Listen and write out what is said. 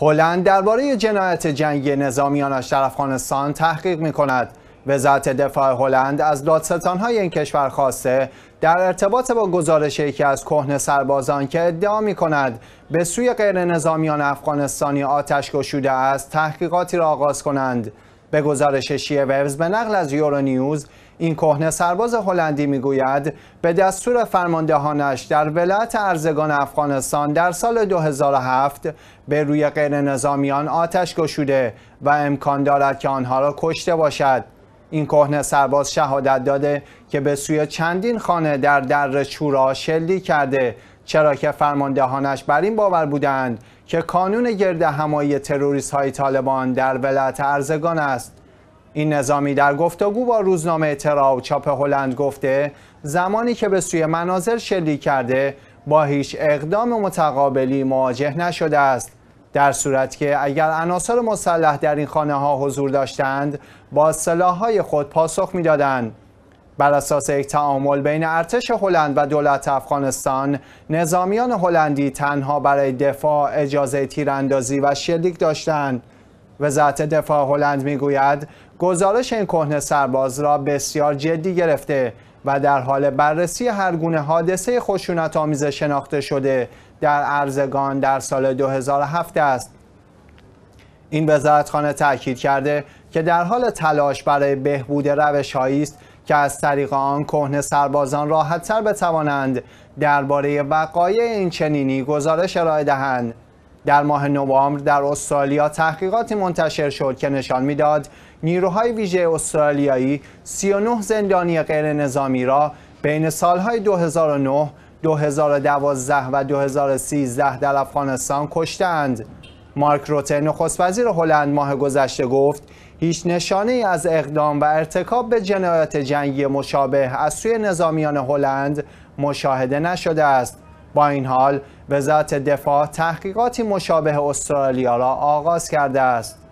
هلند درباره جنایت جنگی نظامیانش در افغانستان تحقیق می کند. وزارت دفاع هلند از دادستانهای این کشور خواسته در ارتباط با گزارش یکی از کهن سربازان که ادعا می کند به سوی غیر نظامیان افغانستانی آتش گشوده است تحقیقاتی را آغاز کنند. به گزارش ویوز به نقل از نیوز، این کهنه سرباز هلندی میگوید به دستور فرماندهانش در ولایت ارزگان افغانستان در سال 2007 به روی غیر نظامیان آتش گشوده و امکان دارد که آنها را کشته باشد این کهنه سرباز شهادت داده که به سوی چندین خانه در در چورا شلی کرده چرا که فرماندهانش بر این باور بودند که کانون گرد همایی تروریست های طالبان در ولایت ارزگان است این نظامی در گفتگو با روزنامه تراو چاپ هلند گفته زمانی که به سوی مناظر شلیک کرده با هیچ اقدام متقابلی مواجه نشده است در صورت که اگر عناصر مسلح در این خانه ها حضور داشتند با سلاح های خود پاسخ میدادند بر اساس یک تعامل بین ارتش هلند و دولت افغانستان نظامیان هلندی تنها برای دفاع اجازه تیراندازی و شلیک داشتند وزارت دفاع هلند میگوید گزارش این کهنه سرباز را بسیار جدی گرفته و در حال بررسی هر گونه حادثه خشونت آمیز شناخته شده در ارزگان در سال 2007 است این وزارتخانه تاکید کرده که در حال تلاش برای بهبود روش است که از طریق آن کهنه سربازان راحتتر بتوانند درباره وقایع این چنینی گزارش ارائه دهند در ماه نوامبر در استرالیا تحقیقاتی منتشر شد که نشان میداد نیروهای ویژه استرالیایی 39 زندانی غیر نظامی را بین سالهای 2009 2012 و 2013 در افغانستان کشتند مارک روته نخست وزیر هلند ماه گذشته گفت هیچ نشانه ای از اقدام و ارتکاب به جنایت جنگی مشابه از سوی نظامیان هلند مشاهده نشده است. با این حال وزارت دفاع تحقیقاتی مشابه استرالیا را آغاز کرده است.